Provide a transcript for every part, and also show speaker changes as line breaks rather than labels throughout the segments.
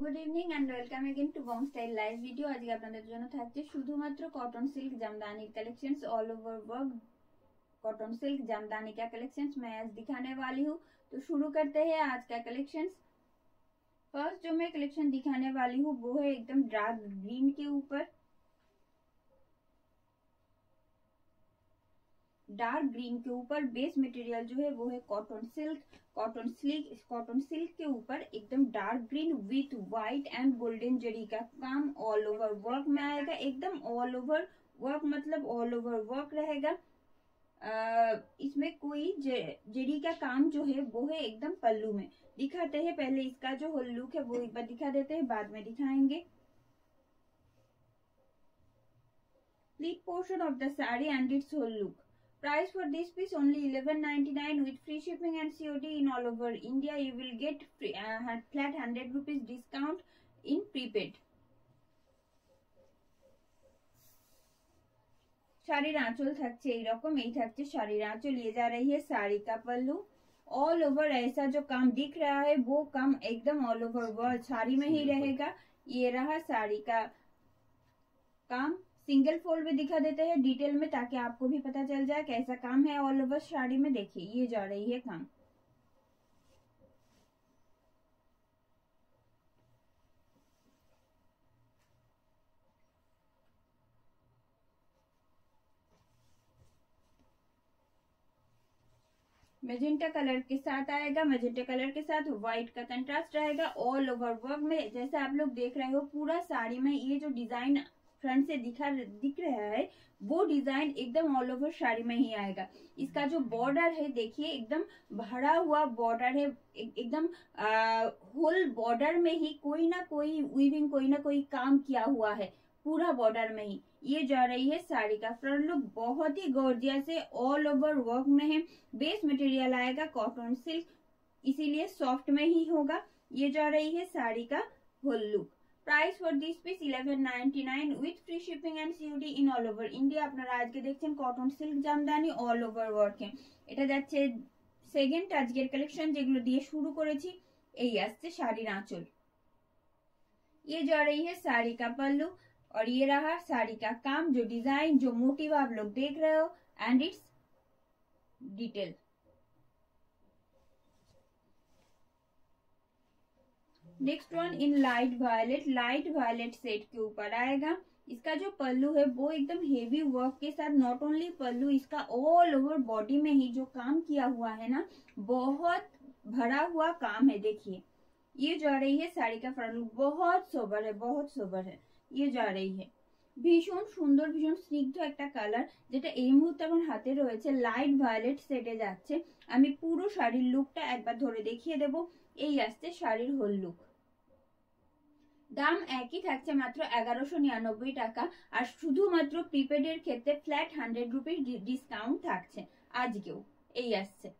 Good evening and welcome again to bong style live video আজকে আপনাদের জন্য থাকছে শুধুমাত্র cotton silk jamdani collection all over work cotton silk jamdani কা कलेक्शंस মে আজ दिखाने वाली हूँ तो शुरू करते हैं आज का कलेक्शन फर्स्ट जो मैं कलेक्शन दिखाने वाली हूँ वो है एकदम डार्क ग्रीन के ऊपर डार्क ग्रीन के ऊपर बेस मटेरियल जो है वो है cotton silk cotton silk cotton silk के ऊपर एकदम dark green with white and golden zari का काम ऑल ओवर वर्क में आएगा एकदम ऑल ओवर वर्क मतलब ऑल ओवर वर्क रहेगा Uh, इसमें कोई जरी का काम जो है वो है एकदम पल्लू में दिखाते हैं पहले इसका जो होल लुक है वो एक बार दिखा देते हैं बाद में दिखाएंगे pleat portion of the sari and it's whole look Price for this piece only 11.99 with free shipping and COD in all over India. You will get free, uh, flat hundred rupees discount in prepaid. শাড়ির আঁচল থাকছে এইরকম এই থাকছে শাড়ির আঁচল ये जा रही है साड़ी का पल्लू ऑल ओवर ऐसा जो काम दिख रहा है वो काम एकदम ऑल ओवर वर्ल्ड साड़ी में ही रहेगा ये रहा साड़ी का काम सिंगल फोल्ड भी दिखा देते हैं डिटेल में ताकि आपको भी पता चल जाए कैसा काम है ऑल ओवर साड़ी में देखिए ये जा रही है काम मेजेंटा कलर के साथ आएगा मेजेंटा कलर के साथ व्हाइट का कंट्रास्ट रहेगा ऑल ओवर वर्क में जैसे आप लोग देख रहे हो पूरा साड़ी में ये जो डिजाइन फ्रंट से दिखा दिख रहा है वो डिजाइन एकदम ऑल ओवर साड़ी में ही आएगा इसका जो बॉर्डर है देखिए एकदम भरा हुआ बॉर्डर है एक, एकदम होल बॉर्डर में ही कोई ना कोई वीविंग कोई ना कोई काम किया हुआ है पूरा बॉर्डर में ही ये जा रही है साड़ी का फ्रंट लुक बहुत ही गौरजिया से ऑल ओवर वर्क में है बेस मटेरियल आएगा कॉटन सिल्क इसीलिए सॉफ्ट में ही होगा ये जा रही है साड़ी का whole look price for this piece eleven ninety nine with free shipping and C O D in all over India আপনারা আজকে দেখছেন cotton silk jamdani all over ওয়ার্কে এটা যাচ্ছে সেকেন্ড আজকের কালেকশন যেগুলো দিয়ে শুরু করেছি এই আসছে শাড়ির আঁচল ইয়ে जा रही है साड़ी का पल्लू और ये रहा साड़ी का काम जो डिजाइन जो मोटिव आप लोग देख रहे हो and its detail next one in light violet light violet set के ऊपर आएगा इसका जो पल्लू है वो एकदम हेवी वर्क के साथ नॉट ओनली पल्लू इसका ऑल ओवर बॉडी में ही जो काम किया हुआ है ना बहुत भरा हुआ काम है देखिए ये जा रही है साड़ी का फ्रंट लुक बहुत सोबर है बहुत सोबर है ये जा रही है भीषण सुंदर भीषण स्निग्ध एक कलर जेटा मुहूर्त अपन हाथे रही है लाइट वायलेट सेटे जा আমি एक শাড়ির লুকটা একবার ধরে দেখিয়ে দেব এই दाम एक ही থাকছে मात्र এগারোশো নিরানব্বই टाक और শুধুমাত্র प्रिपेडर क्षेत्र फ्लैट हंड्रेड रुपीज डिसकाउंट থাকছে आज के আসছে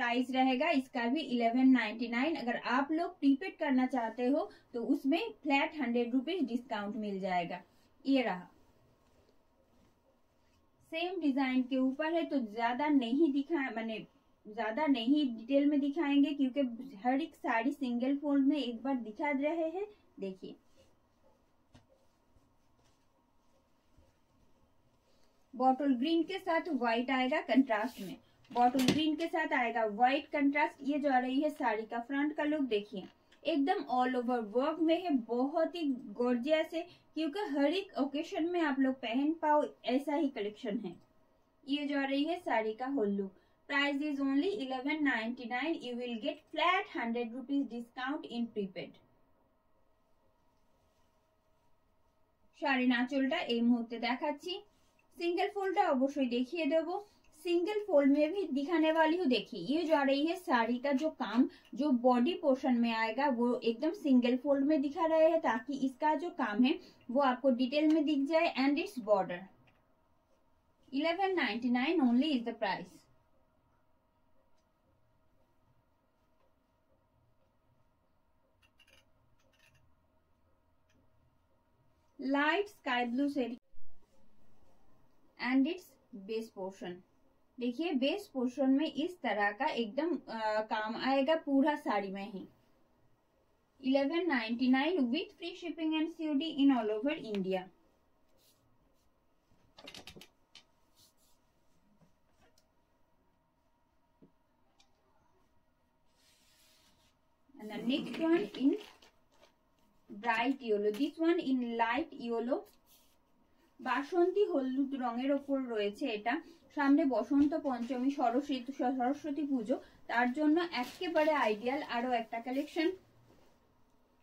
प्राइस रहेगा इसका भी इलेवन नाइन्टी नाइन अगर आप लोग प्रीपेड करना चाहते हो तो उसमें फ्लैट हंड्रेड रुपीज डिस्काउंट मिल जाएगा ये रहा सेम डिजाइन के ऊपर है तो ज्यादा नहीं दिखा मैंने ज़्यादा नहीं डिटेल में दिखाएंगे क्योंकि हर एक साड़ी सिंगल फोल्ड में एक बार दिखा रहे हैं देखिए बॉटल ग्रीन के साथ व्हाइट आएगा कंट्रास्ट में बॉटल ग्रीन के साथ आएगा व्हाइट कंट्रास्ट ये जा रही है साड़ी का फ्रंट का लुक देखिए एकदम ऑल ओवर वर्क में है बहुत ही गोर्जिया से क्योंकि हर एक ओकेशन में आप लोग पहन पाओ ऐसा ही कलेक्शन है ये जा रही है साड़ी का whole look price is only 11.99 you will get flat 100 rupees discount in prepaid single fold देखिए देव सिंगल फोल्ड में भी दिखाने वाली हूँ देखिए ये जा रही है साड़ी का जो काम जो बॉडी पोर्शन में आएगा वो एकदम सिंगल फोल्ड में दिखा रहे है ताकि इसका जो काम है वो आपको डिटेल में दिख जाए and its border eleven ninety nine only is the price light sky blue sale and its base portion देखिए बेस पोर्शन में इस तरह का एकदम काम आएगा पूरा साड़ी में ही 1199 with free shipping and COD in all over India and the neck joint bright yellow this one in light yellow বাসন্তী হলুদ রঙের ওপর রয়েছে এটা সামনে বসন্ত পঞ্চমী সরস্বতী সরস্বতী পুজো তার জন্য একেবারে আইডিয়াল আরো একটা কালেকশন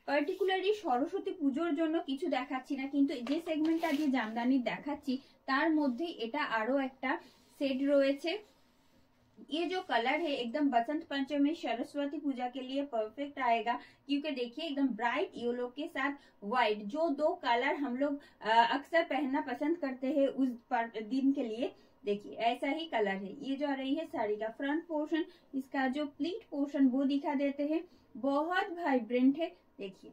পার্টিকুলারলি সরস্বতী পুজোর জন্য কিছু দেখাচ্ছি না কিন্তু যে সেগমেন্টটা আজকে জামদানি দেখাচ্ছি তার মধ্যে এটা আরো একটা সেট রয়েছে ये जो कलर है एकदम बसंत पंचमी सरस्वती पूजा के लिए परफेक्ट आएगा क्योंकि देखिए एकदम ब्राइट येलो के साथ व्हाइट जो दो कलर हम लोग अक्सर पहनना पसंद करते हैं उस दिन के लिए देखिए ऐसा ही कलर है ये जो आ रही है साड़ी का फ्रंट पोर्शन इसका जो प्लीट पोर्शन वो दिखा देते हैं बहुत वाइब्रेंट है देखिए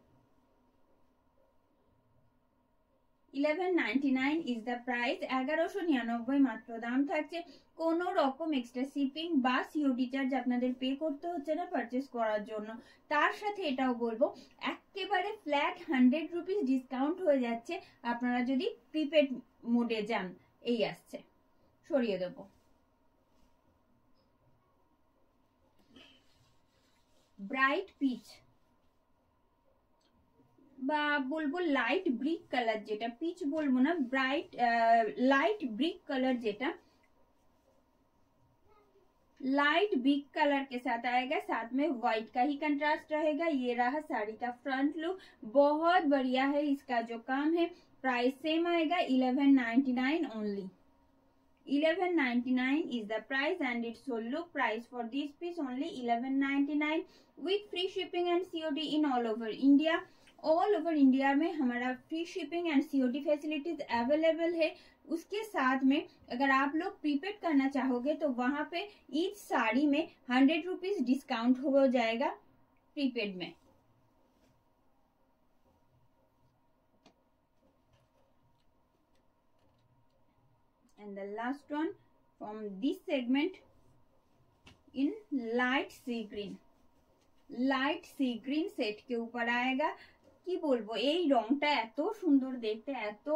eleven ninety nine is the price এগারোশো নিরানব্বই মাত্র দাম থাকছে কোনো রকম এক্সট্রা শিপিং বা সিওডি চার্জ আপনাদের পে করতে হচ্ছে না পারচেস করার জন্য তার সাথে এটাও বলবো একেবারে ফ্ল্যাট হান্ড্রেড রুপিস ডিসকাউন্ট হয়ে যাচ্ছে আপনারা যদি প্রিপেড মোডে যান এই আসছে সরিয়ে দেবো ব্রাইট পিচ বা বলবো লাইট ব্রিক কালার যেটা পিচ বলবো না bright light brick colour light beige colour के साथ आएगा साथ में व्हाइट का ही कंट्रास्ट रहेगा ये रहा साड़ी का फ्रंट लुक बहुत बढ़िया है इसका जो काम है प्राइस सेम आएगा eleven ninety nine only eleven ninety nine is the price and it's whole look price for this piece only eleven ninety nine with free shipping and COD in all over India all over India में हमारा free shipping and COD facilities available है उसके साथ में अगर आप लोग prepaid करना चाहोगे तो वहाँ पे ईच साड़ी में हंड्रेड रुपीज डिस्काउंट हो जाएगा प्रीपेड में and the last one from this segment in light sea green light sea green set के ऊपर आएगा কি বলবো এই রংটা এত সুন্দর দেখতে এত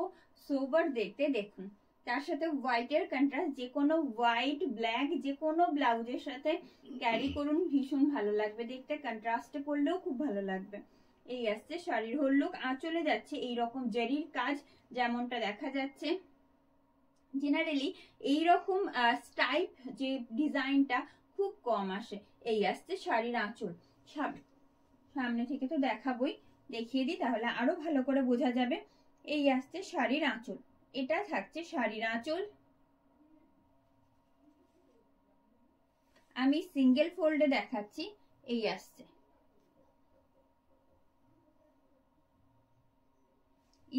সোবার দেখতে দেখুন তার সাথে হোয়াইটের কন্ট্রাস্ট যে কোনো হোয়াইট ব্ল্যাক যে কোনো ব্লাউজের সাথে ক্যারি করুন ভীষণ ভালো লাগবে দেখতে কন্ট্রাস্টে পড়লেও খুব ভালো লাগবে এই আসছে শাড়ির হোল লুক আঁচলে যাচ্ছে এই রকম জেরির কাজ যেমনটা দেখা যাচ্ছে জেনারেলি এই রকম স্টাইপ যে ডিজাইনটা খুব কম আসে এই আসছে শাড়ির আঁচল সামনে থেকে তো দেখাবই দেখিয়ে দিই তাহলে আরো ভালো করে বোঝা যাবে এই আসছে শাড়ির আঁচল এটা থাকছে শাড়ির আঁচল আমি সিঙ্গেল ফোল্ডে দেখাচ্ছি এই আসছে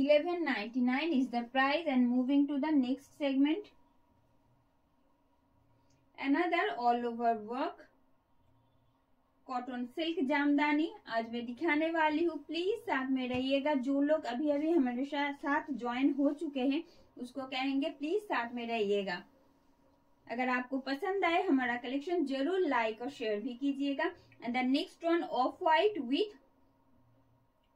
eleven ninety is the price and moving to the next segment another all over work cotton silk jamdani आज मैं दिखाने वाली हूँ प्लीज साथ में रहिएगा जो लोग अभी अभी हमारे साथ ज्वाइन हो चुके हैं उसको कहेंगे प्लीज साथ में रहिएगा अगर आपको पसंद आए हमारा कलेक्शन जरूर लाइक और शेयर भी कीजिएगा and the next one off white with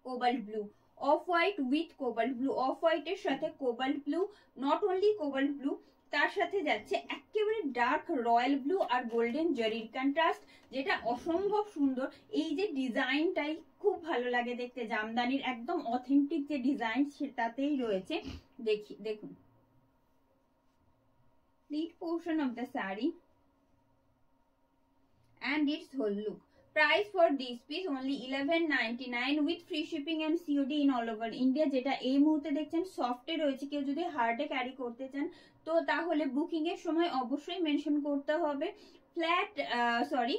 cobalt blue off white with cobalt blue off white है সাথে blue not only only blue তার সাথে যাচ্ছে একেবারে ডার্ক রয়্যাল ব্লু আর গোল্ডেন জরির কন্ট্রাস্ট যেটা অসম্ভব সুন্দর এই যে ডিজাইনটাই খুব ভালো লাগে দেখতে জামদানির একদম অথেন্টিক যে ডিজাইন সেটাতেই রয়েছে দেখি দেখুন this portion of the sari and its whole look price for this piece only 11.99 with free shipping and COD in all over India যেটা এই মুহূর্তে দেখছেন সফটে রয়েছে কেউ যদি হার্ডে ক্যারি করতে চান তো তাহলে বুকিং এর সময় অবশ্যই মেনশন করতে হবে flat sorry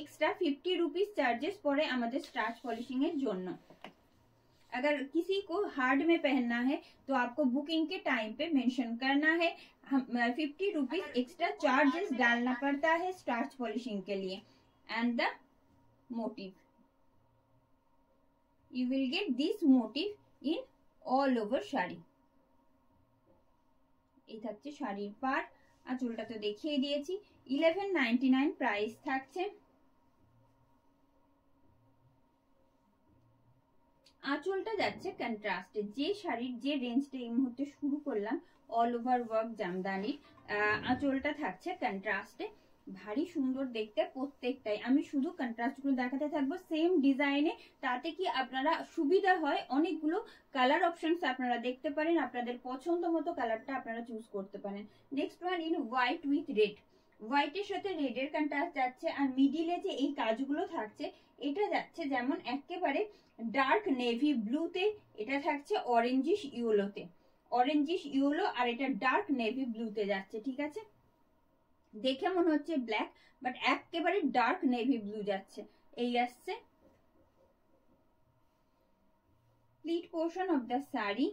extra fifty rupees charges পড়ে আমাদের স্টার্চ পলিশিং এর জন্য अगर किसी को हार्ड में पहनना है तो आपको बुकिंग के टाइम पे मेंशन करना है फिफ्टी रुपीज एक्स्ट्रा चार्जेस डालना पड़ता है स्टार्च पॉलिशिंग के लिए and the motif. You will get this motif in all over sari এই থাকছে শাড়ির পার্ট আর চুলটা তো দেখিয়ে দিয়েছি ইলেভেন নাইনটি নাইন প্রাইস থাকছে আঁচলটা যাচ্ছে কন্ট্রাস্টে যে শাড়ির যে রেঞ্জটা এই মুহূর্তে শুরু করলাম অল ওভার ওয়ার্ক জামদানির আঁচলটা থাকছে কন্ট্রাস্টে ভারী সুন্দর দেখতে প্রত্যেকটাই আমি শুধু কন্ট্রাস্ট গুলো দেখাতে থাকবো সেম ডিজাইনে তাতে কি আপনারা সুবিধা হয় অনেকগুলো কালার অপশনস আপনারা দেখতে পারেন আপনাদের পছন্দ মতো কালারটা আপনারা চুজ করতে পারেন next one in white with red হোয়াইটের সাথে রেডের কন্ট্রাস্ট যাচ্ছে আর মিডিলে যে এই কাজগুলো থাকছে এটা যাচ্ছে যেমন একেবারে ডার্ক নেভি ব্লুতে এটা থাকছে অরেঞ্জিশ ইউলোতে অরেঞ্জিশ ইউলো আর এটা ডার্ক নেভি ব্লুতে যাচ্ছে ঠিক আছে देखे मन हम ब्लैक बट एके बारे डार्क ব্লু ब्लू जा আসছে pleat portion of the sari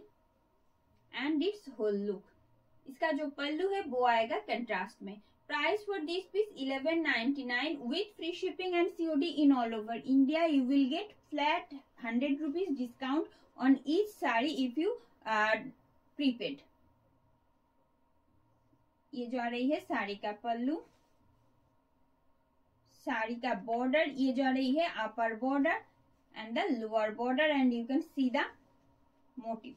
and it's whole look इसका जो पल्लू है वो आएगा कंट्रास्ट में price for this piece 1199 with free shipping and COD in all over India you will get flat 100 rupees discount on each sari if you prepaid ये जो आ रही है साड़ी का पल्लू साड़ी का बॉर्डर ये जो आ रही है upper border and the lower border and you can see the motif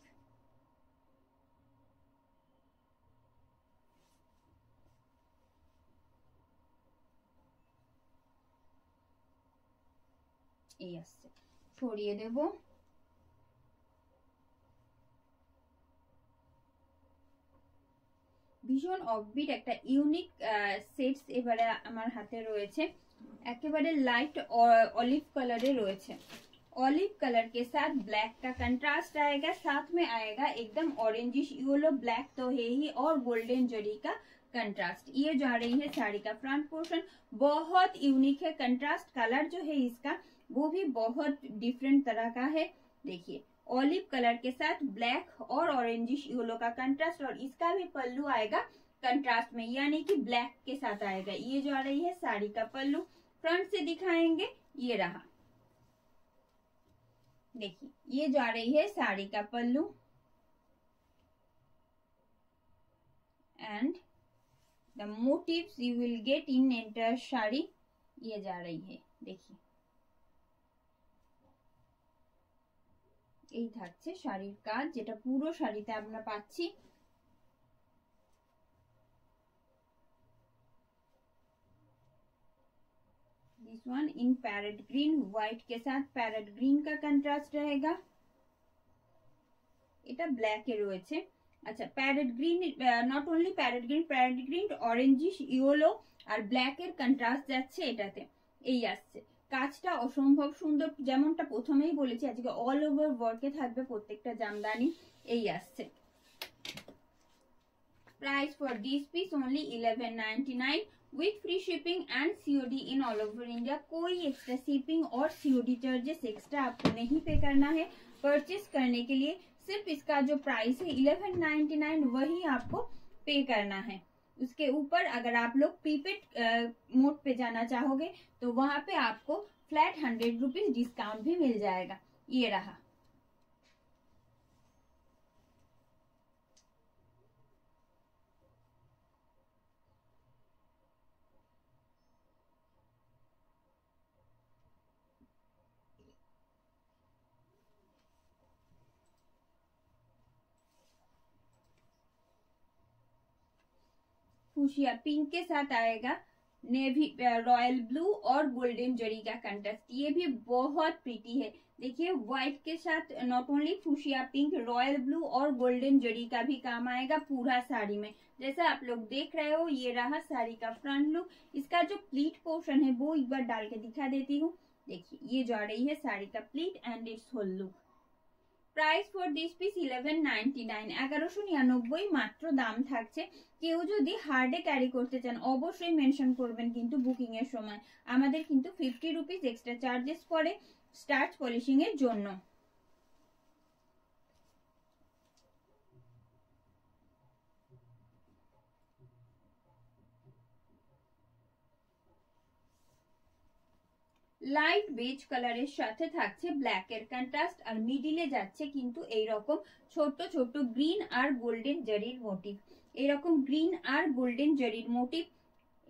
এই देव विज़न ऑफ बीड एकटा यूनिक सेट्स এবারে আমার হাতে রয়েছে একবারে লাইট অলিভ কালারে রয়েছে অলিভ কালার কে সাথ ব্ল্যাক টা কন্ট্রাস্ট আয়েগা সাথ মে আয়েগা একদম অরেঞ্জিশ ইয়েলো ব্ল্যাক তো হেই হি অর গোল্ডেন জুরি কা কন্ট্রাস্ট ইয়ে যা رہی হ্যায় साड़ी কা ফ্রন্ট পোরশন বহুত ইউনিক হে কন্ট্রাস্ট কালার জো হে ইসকা वो भी বহুত डिफरेंट तरह का है देखिए ऑलिव कलर के साथ ब्लैक और ऑरेंजिश येलो का कंट्रास्ट और इसका भी पल्लू आएगा कंट्रास्ट में यानी कि ब्लैक के साथ आएगा ये जो आ रही है साड़ी का पल्लू फ्रंट से दिखाएंगे ये रहा देखिए ये जो आ रही है साड़ी का pallu and the motifs you will get in entire sari ये जा रही है देखिए এই থাকছে শাড়ির কাজ যেটা পুরো শাড়িতে আমরা পাচ্ছি this one in parrot green white के साथ पैरट ग्रीन का कंट्रास्ट रहेगा এটা ব্ল্যাকে রয়েছে আচ্ছা parrot green not only parrot green parrot green orangish yellow আর ব্ল্যাকের কন্ট্রাস্ট যাচ্ছে এটাতে এই আসছে কাজটা অসম্ভব সুন্দর যেমনটা প্রথমেই বলেছি আজকে অল ওভার ওয়ার্কে থাকবে প্রত্যেকটা জামদানি এই আসছে price for this piece only 11.99 with free shipping and COD in all over India. कोई एक्स्ट्रा शिपिंग और COD चार्जेस एक्स्ट्रा आपको नहीं पे करना है परचेस करने के लिए सिर्फ इसका जो प्राइस है 11.99 वही आपको पे करना है उसके ऊपर अगर आप लोग प्रीपेड मोड पे जाना चाहोगे तो वहाँ पे आपको फ्लैट हंड्रेड रुपीज डिस्काउंट भी मिल जाएगा ये रहा फूशिया पिंक के साथ आएगा नेवी रॉयल ब्लू और गोल्डन जरी का कंटेस्ट ये भी बहुत प्रीटी है देखिए व्हाइट के साथ not only fuchsia pink royal blue और गोल्डन जरी का भी काम आएगा पूरा साड़ी में जैसा आप लोग देख रहे हो ये रहा साड़ी का फ्रंट लुक इसका जो प्लीट पोर्शन है वो एक बार डाल के दिखा देती हूँ देखिए ये जा रही है साड़ी का pleat and it's whole look price for this piece eleven ninety nine এগারোশো নিরানব্বই মাত্র দাম থাকছে কেউ যদি হার্ডে ক্যারি করতে চান অবশ্যই মেনশন করবেন কিন্তু বুকিং এর সময় আমাদের কিন্তু ফিফটি রুপিস এক্সট্রা চার্জেস পড়ে স্টার্চ পলিশিং এর জন্য লাইট বেজ কালারের সাথে থাকছে ব্ল্যাক এর কন্ট্রাস্ট আর মিডিলে যাচ্ছে কিন্তু এই রকম ছোট ছোট গ্রিন আর গোল্ডেন জারির মোটিভ এরকম গ্রিন আর গোল্ডেন জারির মোটিভ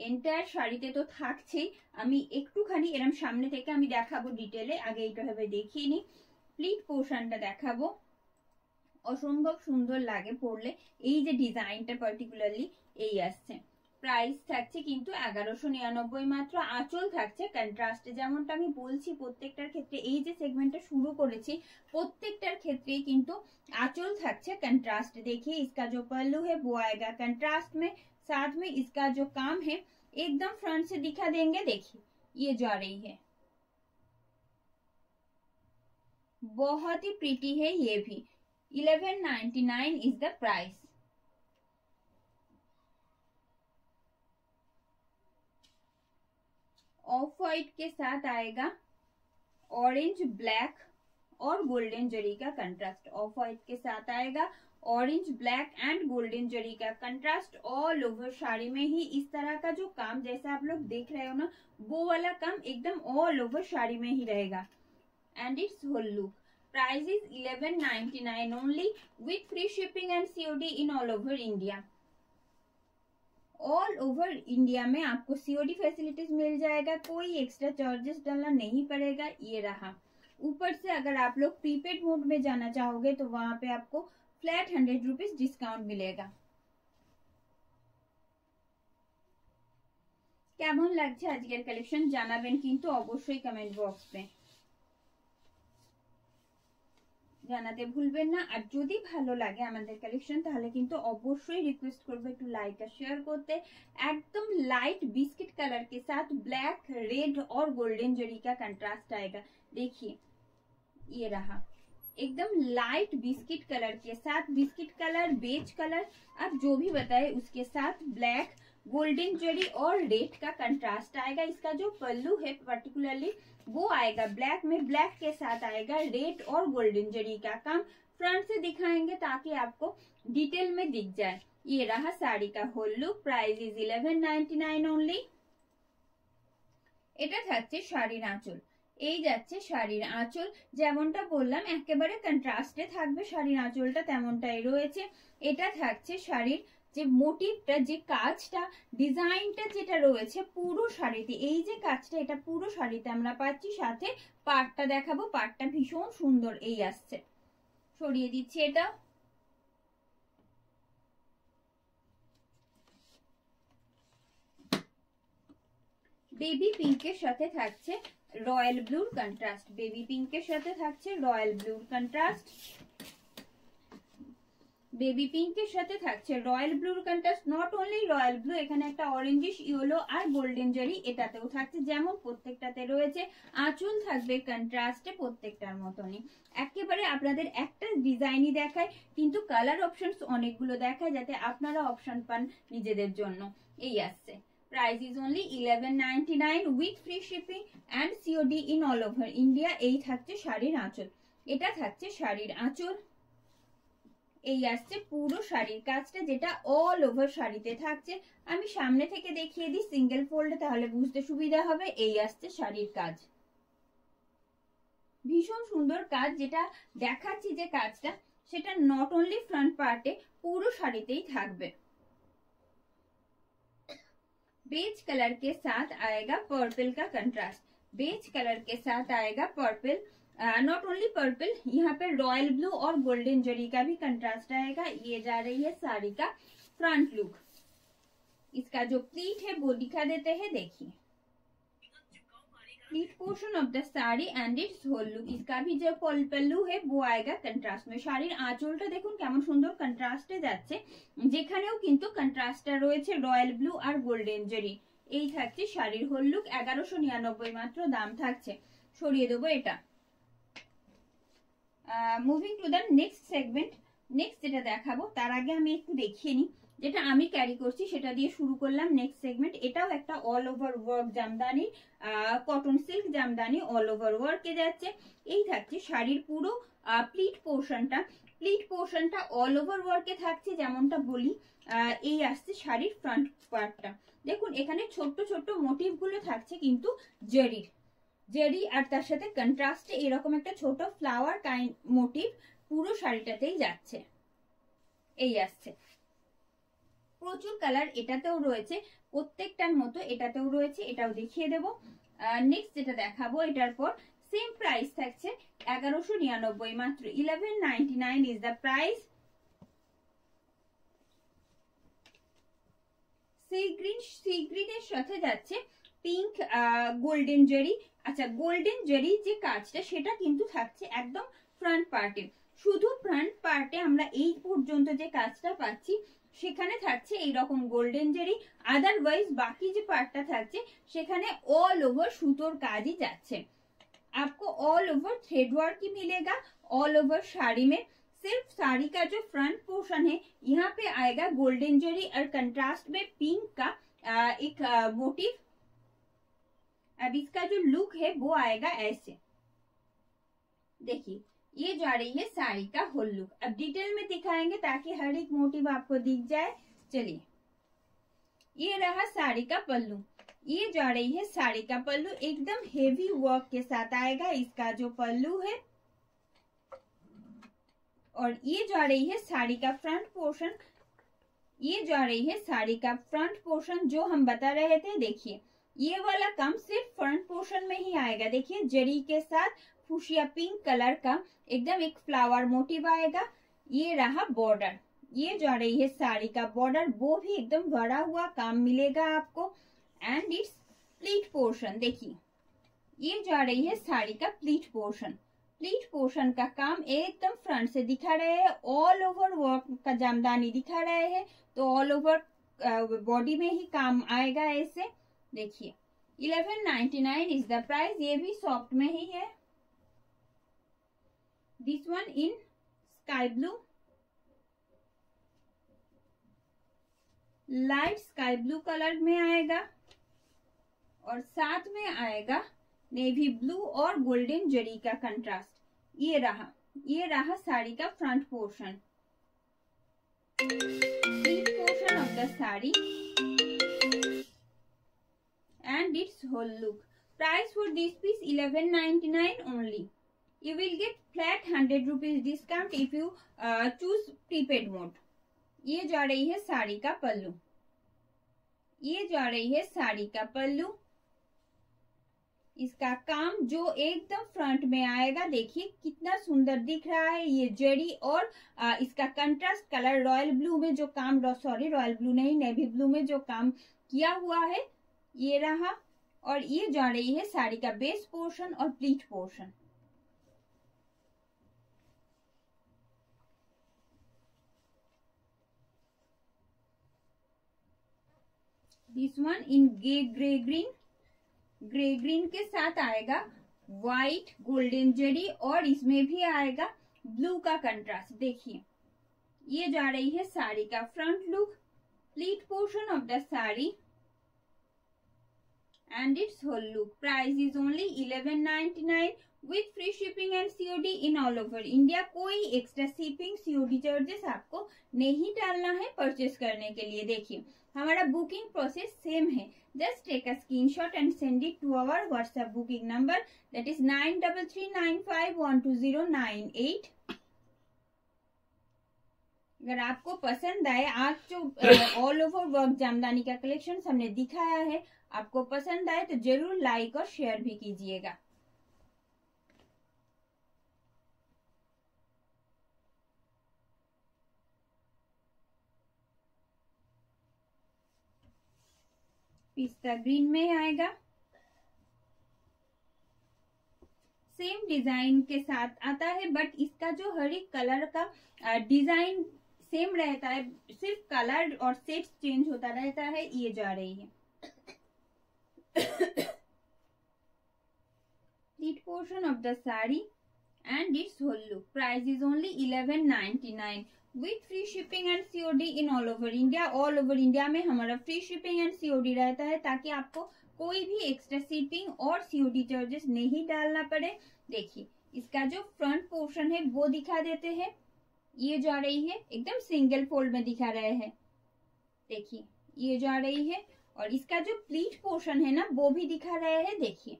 এন্টায়ার শাড়িতে তো থাকছেই আমি একটুখানি এরম সামনে থেকে আমি দেখাবো ডিটেলে আগে এইভাবে দেখিয়ে নিই প্লিট পোর্শনটা দেখাবো অসম্ভব সুন্দর লাগে পড়লে এই যে ডিজাইনটা পার্টিকুলারলি এই আসছে प्राइस থাকছে কিন্তু 1199 মাত্র আচল থাকছে কন্ট্রাস্টে যেমনটা আমি বলছি প্রত্যেকটার ক্ষেত্রে এই যে সেগমেন্টে শুরু করেছি প্রত্যেকটার ক্ষেত্রে কিন্তু আচল থাকছে কন্ট্রাস্টে देखिए इसका जो पल्लू है वो आएगा कंट्रास्ट में साथ में इसका जो काम है एकदम फ्रंट से दिखा देंगे देखिए ये जा रही है बहुत ही प्रीटी है ये भी 1199 is the price off white के साथ आएगा ऑरेंज ब्लैक और गोल्डन जरी का कंट्रास्ट ऑफ वाइट के साथ आएगा orange black and golden zari का कंट्रास्ट ऑल ओवर साड़ी में ही इस तरह का जो काम जैसा आप लोग देख रहे हो ना वो वाला काम एकदम ऑल ओवर साड़ी में ही रहेगा and it's whole look eleven is 11.99 only with free shipping and COD in all over India all over India में आपको सीओडी फैसिलिटीज मिल जाएगा कोई एक्स्ट्रा चार्जेस डालना नहीं पड़ेगा ये रहा ऊपर से अगर आप लोग प्रीपेड मोड में जाना चाहोगे तो वहाँ पे आपको फ्लैट हंड्रेड रुपीज डिस्काउंट मिलेगा কেমন লাগছে আজকের কালেকশন জানাবেন अवश्य कमेंट बॉक्स में জানাতে ভুলবেন না আর যদি ভালো লাগে আমাদের কালেকশন তাহলে কিন্তু অবশ্যই রিকোয়েস্ট একটু লাইক আর শেয়ার করতে के साथ ब्लैक रेड और गोल्डन जरी का कंट्रास्ट आएगा देखिए ये रहा एकदम लाइट बिस्किट कलर के साथ बिस्किट कलर बेज कलर आप जो भी बताए उसके साथ ब्लैक गोल्डन जड़ी और रेड का कंट्रास्ट आएगा इसका जो पल्लू है पर्टिकुलरली वो आएगा ब्लैक में ब्लैक के साथ आएगा रेड और गोल्डन जड़ी का काम फ्रंट से दिखाएंगे ताकि आपको डिटेल में दिख जाए ये रहा साड़ी का whole look price is eleven ninety nine only sari থাকছে শাড়ির আঁচল এই যাচ্ছে শাড়ির আঁচল যেমনটা বললাম একেবারে যে মোটিভটা যে কাজটা ডিজাইনটা যেটা রয়েছে পুরো শাড়িতে এই যে কাজটা এটা পুরো শাড়িতে আমরা পাচ্ছি সাথে পাটটা দেখাবো পাটটা ভীষণ সুন্দর এই আসছে সরিয়ে দিচ্ছি এটা বেবি পিঙ্কের সাথে থাকছে রয়্যাল ব্লুর কন্ট্রাস্ট বেবি পিঙ্কের সাথে থাকছে রয়্যাল ব্লুর কন্ট্রাস্ট বেবি পিঙ্কের সাথে থাকছে রয়্যাল ব্লুর contrast not only royal blue এখানে একটা অরেঞ্জিস ইয়েলো আর গোল্ডেন জারি এটাতেও থাকছে যেমন প্রত্যেকটাতে রয়েছে আঁচল থাকবে কন্ট্রাস্টে প্রত্যেকটার মতনই একেবারে আপনাদের একটা ডিজাইনই দেখায় কিন্তু কালার অপশনস অনেকগুলো দেখায় যাতে আপনারা অপশন পান নিজেদের জন্য এই আসছে price is only 11.99 with free shipping and COD in all over India এই থাকছে শাড়ির আঁচল এটা থাকছে শাড়ির আঁচল এই আসছে পুরো শাড়ির কাজটা যেটা অল ওভার শাড়িতে থাকছে আমি সামনে থেকে দেখিয়ে দিই সিঙ্গেল ফোল্ডে তাহলে বুঝতে সুবিধা হবে এই আসছে শাড়ির কাজ ভীষণ সুন্দর কাজ যেটা দেখাচ্ছি যে কাজটা সেটা নট অনলি ফ্রন্ট পার্টে পুরো শাড়িতেই থাকবে बेज कलर के साथ आएगा पर्पल का कंट्रास्ट बेज कलर के साथ आएगा पर्पल नॉट ओनली पर्पल यहाँ पे रॉयल ब्लू और गोल्डन जरी का भी कंट्रास्ट आएगा ये जा रही है साड़ी का फ्रंट लुक इसका जो प्लीट है वो दिखा देते हैं देखिए pleat portion of the sari and it's whole look इसका भी जो পলু है वो आएगा কন্ট্রাস্ট में শাড়ির আঁচলটা দেখুন কেমন সুন্দর কন্ট্রাস্টে যাচ্ছে যেখানেও কিন্তু কন্ট্রাস্টটা রয়েছে রয়্যাল ব্লু আর গোল্ডেন জেরি এই থাকছে শাড়ির হোল লুক এগারোশো নিরানব্বই মাত্র দাম থাকছে সরিয়ে দেবো এটা moving to the next segment next যেটা দেখাবো তার আগে আমি একটু দেখিয়ে নিই যেটা আমি ক্যারি করছি সেটা দিয়ে শুরু করলাম নেক্সট সেগমেন্ট এটাও একটা all over work jamdani cotton silk jamdani all over ওয়ার্কে যাচ্ছে এই থাকছে শাড়ির পুরো প্লিট পোর্শনটা প্লিট পোর্শনটা অল ওভার ওয়ার্কে থাকছে যেমনটা বলি এই আসছে শাড়ির ফ্রন্ট পার্টটা দেখুন এখানে ছোট্ট ছোট্ট মোটিভগুলো থাকছে কিন্তু জেরির জেরি আর তার সাথে কন্ট্রাস্টে এরকম একটা ছোট ফ্লাওয়ার কাইন্ড মোটিভ পুরো শাড়িটাতেই যাচ্ছে এই আসছে প্রচুর কালার এটাতেও রয়েছে প্রত্যেকটার মতো এটাতেও রয়েছে এটাও দেখিয়ে দেব নেক্সট যেটা দেখাবো এটার পর সেম প্রাইস থাকছে এগারোশো নিরানব্বই মাত্র eleven ninety nine is the price sea green sea গ্রিনের সাথে যাচ্ছে পিঙ্ক গোল্ডেন জেরি আচ্ছা গোল্ডেন জেরি যে কাজটা সেটা কিন্তু থাকছে একদম ফ্রন্ট পার্টে শুধু ফ্রন্ট পার্টে আমরা এই পর্যন্ত যে কাজটা পাচ্ছি সেখানে থাকছে এইরকম গোল্ডেন জেরি আদারওয়াইজ বাকি যে পার্টটা থাকছে সেখানে অল ওভার সুতোর কাজই যাচ্ছে आपको ऑल ओवर थ्रेड वर्क ही मिलेगा ऑल ओवर साड़ी में सिर्फ साड़ी का जो फ्रंट पोर्शन है यहाँ पे आएगा गोल्डन जरी और कंट्रास्ट में पिंक का एक अब इसका जो लुक है वो आएगा ऐसे देखिए ये जा रही है साड़ी का होल लुक अब डिटेल में दिखाएंगे ताकि हर एक मोटिव आपको दिख जाए चलिए ये रहा साड़ी का पल्लू ये जा रही है साड़ी का पल्लू एकदम हेवी वर्क के साथ आएगा इसका जो पल्लू है और ये जा रही है साड़ी का फ्रंट पोर्शन ये जा रही है साड़ी का फ्रंट पोर्शन जो हम बता रहे थे देखिए ये वाला कम सिर्फ फ्रंट पोर्शन में ही आएगा देखिए जरी के साथ फुशिया पिंक कलर का एकदम एक फ्लावर मोटिव आएगा ये रहा बॉर्डर ये आ रही है साड़ी का बॉर्डर वो भी एकदम भरा हुआ काम मिलेगा आपको एंड इट्स प्लीट पोर्शन देखिए ये जो आ रही है साड़ी का प्लीट पोर्शन प्लीट पोर्शन का काम एकदम फ्रंट से दिखा रहे हैं ऑल ओवर वर्क का जामदानी दिखा रहे हैं तो ऑल ओवर बॉडी में ही काम आएगा ऐसे देखिए eleven ninety nine is the price ये भी सॉफ्ट में ही है this one in sky blue light sky blue colour में आएगा और साथ में आएगा नेवी ब्लू और गोल्डन जरी का कंट्रास्ट ये रहा ये रहा साड़ी का front portion portion of the sari and its whole look. Price for this piece nine only. You will get flat hundred rupees discount if you uh, choose prepaid mode. ये जा रही है साड़ी का पल्लू ये जा रही है साड़ी का पल्लू इसका काम जो एकदम फ्रंट में आएगा देखिए कितना सुंदर दिख रहा है ये जड़ी और आ, uh, इसका कंट्रास्ट कलर रॉयल ब्लू में जो काम सॉरी रॉयल ब्लू नहीं नेवी ब्लू में जो काम किया हुआ है ये रहा और ये जा रही है साड़ी का बेस पोर्शन और pleat portion this one in grey grey green grey green के साथ आएगा व्हाइट गोल्डन जरी और इसमें भी आएगा ब्लू का कंट्रास्ट देखिए ये जा रही है साड़ी का front look pleat portion of the sari and its whole look. Price is only eleven ninety nine with free shipping and COD in all over India. कोई एक्स्ट्रा शिपिंग सीओडी चार्जेस आपको नहीं डालना है परचेस करने के लिए देखिए हमारा बुकिंग प्रोसेस सेम है just take a screenshot and send it to our WhatsApp booking number that is nine double three nine five one two zero nine eight अगर आपको पसंद आए आज जो ऑल ओवर वर्क जामदानी का कलेक्शन हमने दिखाया है आपको पसंद आए तो जरूर लाइक और शेयर भी कीजिएगा पिस्ता ग्रीन में आएगा सेम डिजाइन के साथ आता है बट इसका जो हर एक कलर का डिजाइन सेम रहता है सिर्फ कलर और सेट चेंज होता रहता है ये जा रही है Pleat portion of the sari and its whole look. Price is only 11.99 with free shipping and COD in all over India. All over India में हमारा free shipping and COD रहता है ताकि आपको कोई भी एक्स्ट्रा शिपिंग और सीओडी चार्जेस नहीं डालना पड़े देखिए इसका जो फ्रंट पोर्शन है वो दिखा देते हैं ये जा रही है एकदम सिंगल फोल्ड में दिखा रहे हैं देखिए ये जा रही है और इसका जो प्लीट पोर्शन है ना वो भी दिखा रहे है देखिए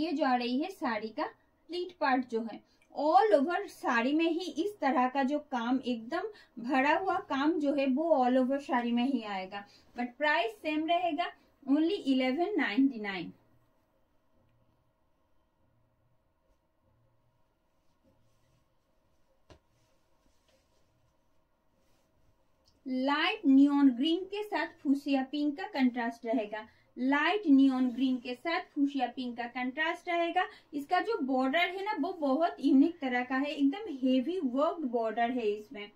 ये जा रही है साड़ी का प्लीट पार्ट जो है ऑल ओवर साड़ी में ही इस तरह का जो काम एकदम भरा हुआ काम जो है वो ऑल ओवर साड़ी में ही आएगा बट प्राइस सेम रहेगा only eleven ninety nine light neon green के साथ फूसिया पिंक का कंट्रास्ट रहेगा लाइट न्यून ग्रीन के साथ फूसिया पिंक का कंट्रास्ट रहेगा इसका जो बॉर्डर है ना वो बहुत यूनिक तरह का है एकदम हेवी वर्कड बॉर्डर है इसमें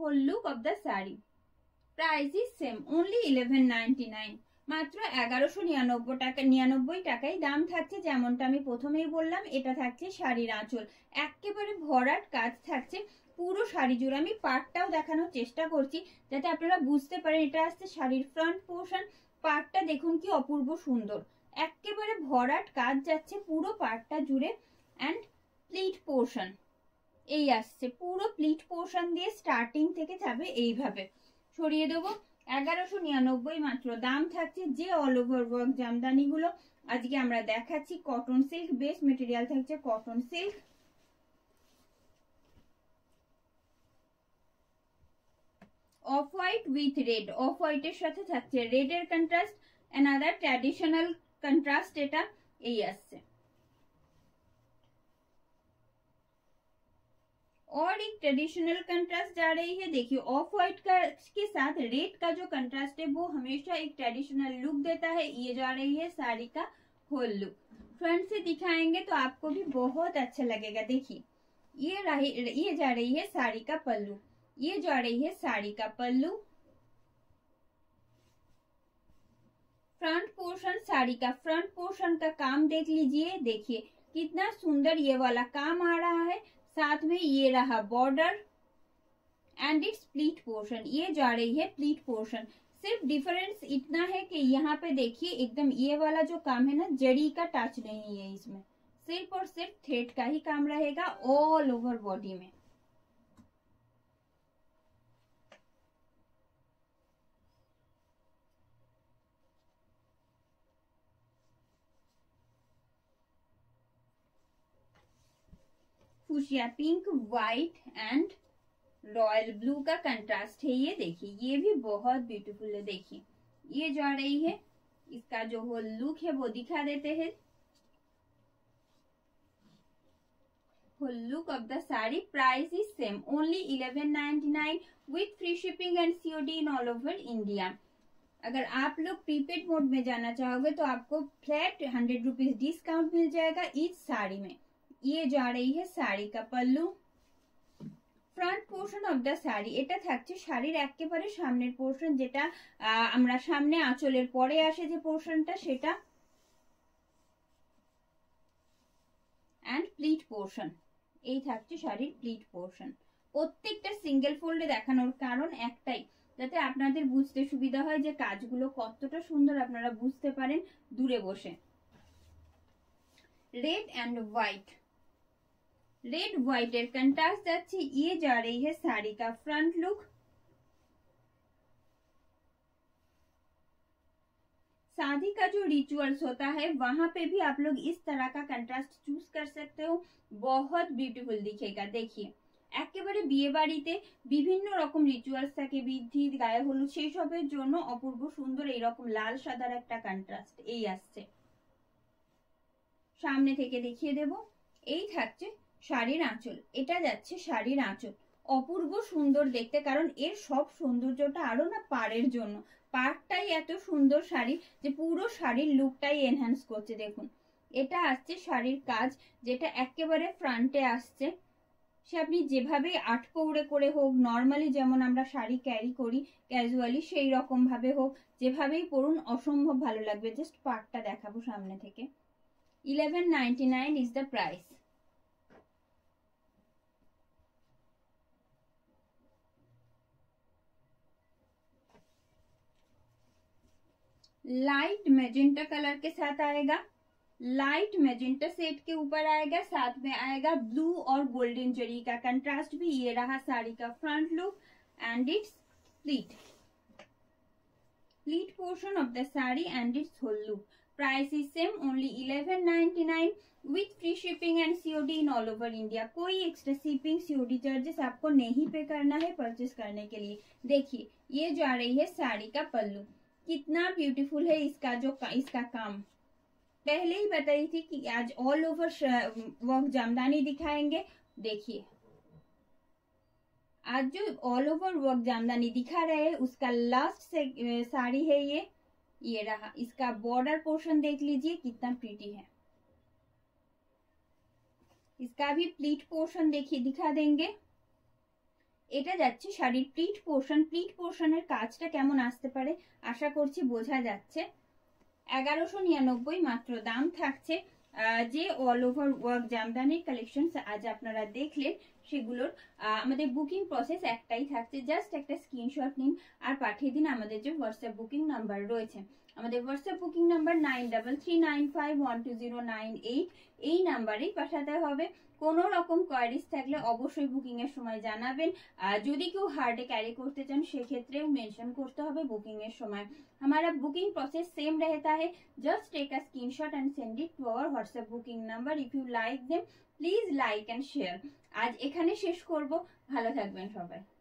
whole look of the sari price is same only eleven ninety nine মাত্র এগারোশো নিরানব্বই টাকা নিরানব্বই টাকায় দাম থাকছে যেমনটা আমি প্রথমেই বললাম এটা থাকছে শাড়ির আঁচল একেবারে ভরাট কাজ থাকছে পুরো শাড়ি জুড়ে আমি পার্টটাও দেখানোর চেষ্টা করছি যাতে আপনারা বুঝতে পারেন এটা আসছে শাড়ির ফ্রন্ট পোর্শন পার্টটা দেখুন কি অপূর্ব সুন্দর একেবারে ভরাট কাজ যাচ্ছে পুরো পার্টটা জুড়ে অ্যান্ড প্লিট পোর্শন এই আসছে পুরো প্লিট পোর্শন দিয়ে স্টার্টিং থেকে যাবে এইভাবে সরিয়ে দেবো এগারোশো নিরানব্বই মাত্র দাম থাকছে যে অল ওভার ওয়ার্ক জামদানিগুলো আজকে আমরা দেখাচ্ছি কটন সিল্ক বেস্ট মেটেরিয়াল থাকছে cotton silk off white with red off হোয়াইটের সাথে থাকছে রেডের কন্ট্রাস্ট আদার ট্র্যাডিশনাল কন্ট্রাস্ট এটা এই আসছে और एक ट्रेडिशनल कंट्रास्ट जा रही है देखिए ऑफ व्हाइट का के साथ रेड का जो कंट्रास्ट है वो हमेशा एक ट्रेडिशनल लुक देता है ये जा रही है साड़ी का होल लुक फ्रंट से दिखाएंगे तो आपको भी बहुत अच्छा लगेगा देखिए ये रही ये जा रही है साड़ी का पल्लू ये जा रही है साड़ी का पल्लू फ्रंट पोर्शन साड़ी का फ्रंट पोर्शन का काम देख लीजिए देखिए कितना सुंदर ये वाला काम आ रहा है साथ में ये रहा border and it's pleat portion ये जा रही है प्लीट पोर्शन सिर्फ डिफरेंस इतना है कि यहाँ पे देखिए एकदम ये वाला जो काम है ना जड़ी का टच नहीं है इसमें सिर्फ और सिर्फ थ्रेड का ही काम रहेगा ऑल ओवर बॉडी में fuchsia pink white and royal blue का कंट्रास्ट है ये देखिए ये भी बहुत ब्यूटीफुल है देखिए ये जा रही है इसका जो होल लुक है वो दिखा देते हैं off the sari price is same only eleven ninety nine with free shipping and COD in all over India अगर आप लोग प्रीपेड मोड में जाना चाहोगे तो आपको फ्लैट हंड्रेड रुपीज डिस्काउंट मिल जाएगा इस साड़ी में ये जा रही है साड़ी का pallu front portion of the sari এটা থাকছে শাড়ির একেবারে সামনের পোর্শন যেটা আমরা সামনে আঁচলের পরে আসে যে পোর্শনটা সেটা অ্যান্ড প্লিট পোর্শন এই থাকছে শাড়ির প্লিট পোর্শন প্রত্যেকটা সিঙ্গেল ফোল্ডে দেখানোর কারণ একটাই যাতে আপনাদের বুঝতে সুবিধা হয় যে কাজগুলো কতটা সুন্দর আপনারা বুঝতে পারেন দূরে বসে red and white red white এর कंट्रास्ट যাচ্ছে ये जा रही है साड़ी का फ्रंट लुक शादी का जो रिचुअल्स होता है वहां पे भी आप लोग इस तरह का कंट्रास्ट चूज कर सकते हो बहुत ब्यूटीफुल दिखेगा देखिए একেবারে বিয়ে বাড়িতে বিভিন্ন রকম রিচুয়ালস থাকে বৃদ্ধি গায়ে হলুদ সেই সবের জন্য অপূর্ব সুন্দর এইরকম লাল সাদার একটা কন্ট্রাস্ট এই আসছে সামনে থেকে দেখিয়ে দেব এই থাকছে শাড়ির আঁচল এটা যাচ্ছে শাড়ির আঁচল অপূর্ব সুন্দর দেখতে কারণ এর সব সৌন্দর্যটা আরো না পাড়ের জন্য পাড়টাই এত সুন্দর শাড়ি যে পুরো শাড়ির লুকটাই এনহ্যান্স করছে দেখুন এটা আসছে শাড়ির কাজ যেটা একেবারে ফ্রন্টে আসছে সে আপনি যেভাবে আটকৌড়ে করে হোক নর্মালি যেমন আমরা শাড়ি ক্যারি করি ক্যাজুয়ালি সেই রকম ভাবে হোক যেভাবেই পরুন অসম্ভব ভালো লাগবে জাস্ট পাড়টা দেখাবো সামনে থেকে eleven ninety nine is the price light magenta colour के साथ आएगा लाइट मैजेंटा सेट के ऊपर आएगा साथ में आएगा ब्लू और गोल्डन जरी का कंट्रास्ट भी ये रहा साड़ी का front look and it's pleat pleat portion of the sari and it's whole look price is same only eleven ninety nine with free shipping and COD in all over India कोई extra shipping COD charges आपको नहीं पे करना है purchase करने के लिए देखिए ये जा रही है साड़ी का पल्लू कितना ब्यूटीफुल है इसका जो इसका काम पहले ही बताई थी कि आज ऑल ओवर वर्क जामदानी दिखाएंगे देखिए आज जो ऑल ओवर वर्क जामदानी दिखा रहे हैं उसका लास्ट से साड़ी है ये ये रहा इसका बॉर्डर पोर्शन देख लीजिए कितना प्रीटी है इसका भी प्लीट पोर्शन देखिए दिखा देंगे এটা যাচ্ছে শাড়ির প্লিট পোর্শন প্লিট পোর্শনের কাজটা কেমন আসতে পারে আশা করছি বোঝা যাচ্ছে এগারোশো নিরানব্বই মাত্র দাম থাকছে যে অল ওভার ওয়ার্ক জামদানির কালেকশন আজ আপনারা দেখলেন সেগুলোর আমাদের বুকিং প্রসেস একটাই থাকছে জাস্ট একটা স্ক্রিনশট নিন আর পাঠিয়ে দিন আমাদের যে হোয়াটসঅ্যাপ বুকিং নাম্বার রয়েছে আমাদের WhatsApp booking number nine double three nine five one two zero nine eight এই নাম্বারেই পাঠাতে হবে কোনো রকম কোয়ারিজ থাকলে অবশ্যই বুকিং এর সময় জানাবেন আর যদি কেউ হার্ডে ক্যারি করতে চান সেক্ষেত্রেও মেনশন করতে হবে বুকিং এর সময় हमारा বুকিং প্রসেস सेम रहता है just take a screenshot and send it to our WhatsApp booking number if you like them please like and share আজ এখানে শেষ করব ভালো থাকবেন সবাই